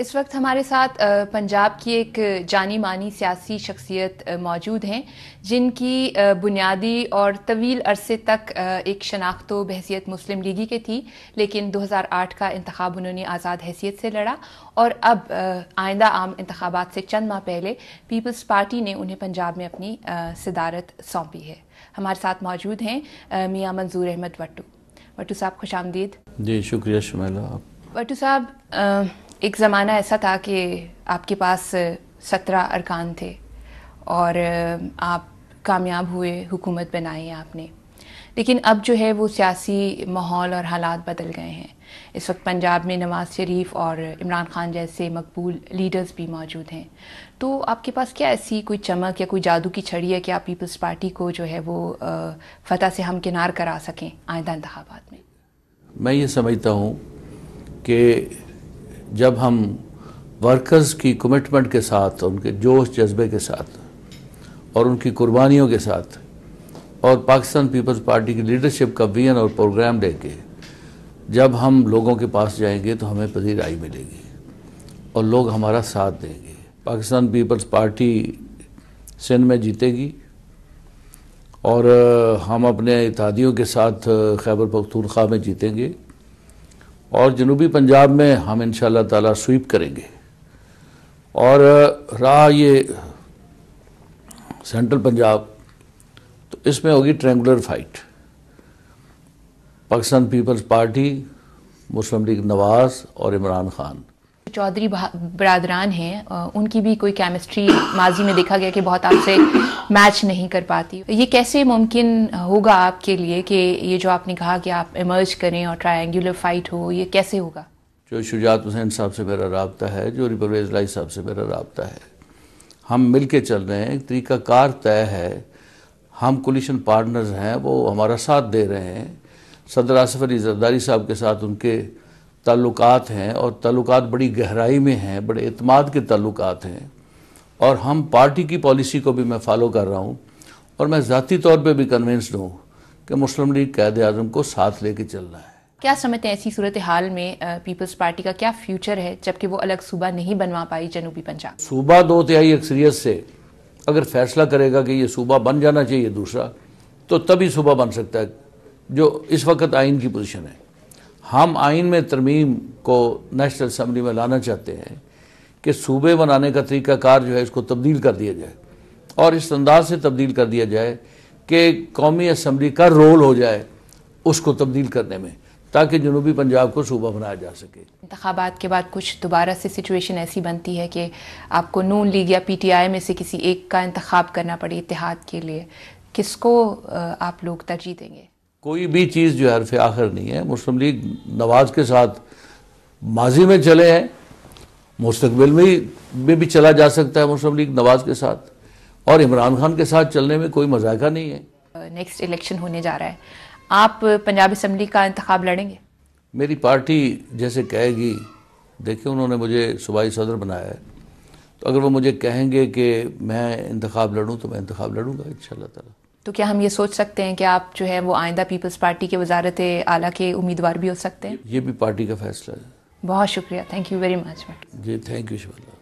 इस वक्त हमारे साथ पंजाब की एक जानी मानी सियासी शख्सियत मौजूद हैं जिनकी बुनियादी और तवील अरसे तक एक शनाख्त बहसीत मुस्लिम लीगी की थी लेकिन 2008 का इंतखब उन्होंने आज़ाद हैसियत से लड़ा और अब आइंदा आम इंतबात से चंद माह पहले पीपल्स पार्टी ने उन्हें पंजाब में अपनी सदारत सौंपी है हमारे साथ मौजूद हैं मियाँ मंजूर अहमद वट्टू वट्टू साहब खुश आमदीद जी शुक्रिया शुमला वट्टू साहब एक ज़माना ऐसा था कि आपके पास सत्रह अरकान थे और आप कामयाब हुए हुकूमत बनाई आपने लेकिन अब जो है वो सियासी माहौल और हालात बदल गए हैं इस वक्त पंजाब में नवाज़ शरीफ और इमरान खान जैसे मकबूल लीडर्स भी मौजूद हैं तो आपके पास क्या ऐसी कोई चमक या कोई जादू की छड़ी है कि आप पीपल्स पार्टी को जो है वो फतह से हम किनार करा सकें आइंदा इंतबात में मैं ये समझता हूँ कि जब हम वर्कर्स की कमिटमेंट के साथ उनके जोश जज्बे के साथ और उनकी कुर्बानियों के साथ और पाकिस्तान पीपल्स पार्टी की लीडरशिप का विजन और प्रोग्राम लेके जब हम लोगों के पास जाएंगे तो हमें पसी आई मिलेगी और लोग हमारा साथ देंगे पाकिस्तान पीपल्स पार्टी सिंध में जीतेगी और हम अपने इतिहादियों के साथ खैबर पख्तूनख्वा में जीतेंगे और जनूबी पंजाब में हम इन ताला स्वीप करेंगे और रहा ये सेंट्रल पंजाब तो इसमें होगी ट्रेंगुलर फाइट पाकिस्तान पीपल्स पार्टी मुस्लिम लीग नवाज और इमरान खान चौधरी बरादरान हैं उनकी भी कोई केमिस्ट्री माजी में देखा गया कि बहुत आपसे मैच नहीं कर पाती ये कैसे मुमकिन होगा आपके लिए कि ये जो आपने कहा कि आप इमर्ज करें और ट्रायंगुलर फाइट हो ये कैसे होगा जो शुजात हुसैन साहब से मेरा रबता है जो रिपरवेज लाई साहब से मेरा रबता है हम मिल के चल रहे हैं तरीकाकार तय है हम कुलिशन पार्टनर्स हैं वो हमारा साथ दे रहे हैं सदर आसफ अली जरदारी साहब के साथ उनके ताल्लुक़ हैं और ताल्लुक़ बड़ी गहराई में हैं बड़े अतमाद के ताल्लुक़ हैं और हम पार्टी की पॉलिसी को भी मैं फॉलो कर रहा हूँ और मैं ज़ाती तौर पर भी कन्विंसड हूँ कि मुस्लिम लीग कैद आजम को साथ लेके चलना है क्या समझते हैं ऐसी सूरत हाल में पीपल्स पार्टी का क्या फ्यूचर है जबकि वो अलग सूबा नहीं बनवा पाई जनूबी पंजाब सूबा दो तिहाई अक्सरियत से अगर फैसला करेगा कि ये सूबा बन जाना चाहिए दूसरा तो तभी सूबा बन सकता है जो इस वक्त आइन की पोजीशन है हम आइन में तरमीम को नेशनल असम्बली में लाना चाहते हैं कि सूबे बनाने का तरीक़ाकार जो है इसको तब्दील कर दिया जाए और इस अंदाज से तब्दील कर दिया जाए कि कौमी असम्बली का रोल हो जाए उसको तब्दील करने में ताकि जनूबी पंजाब को सूबा बनाया जा सके इंतबात के बाद कुछ दोबारा से सिचुएशन ऐसी बनती है कि आपको नून लीग या पी टी आई में से किसी एक का इंतखब करना पड़े इतिहाद के लिए किसको आप लोग तरजीह देंगे कोई भी चीज़ जो है हरफ आखिर नहीं है मुस्लिम लीग नवाज के साथ माजी में चले हैं मुस्तबिल में में भी चला जा सकता है मुस्लिम लीग नवाज के साथ और इमरान खान के साथ चलने में कोई मजायका नहीं है नेक्स्ट इलेक्शन होने जा रहा है आप पंजाब असम्बली का इंतखा लड़ेंगे मेरी पार्टी जैसे कहेगी देखिए उन्होंने मुझे सूबाई सदर बनाया है तो अगर वो मुझे कहेंगे कि मैं इंतखा लड़ूँ तो मैं इंतखा लड़ूंगा इन शाला तो क्या हम ये सोच सकते हैं कि आप जो है वो आइंदा पीपल्स पार्टी के वजारत आला के उम्मीदवार भी हो सकते हैं ये भी पार्टी का फैसला है बहुत शुक्रिया थैंक यू वेरी मच जी थैंक यू शुक्रिया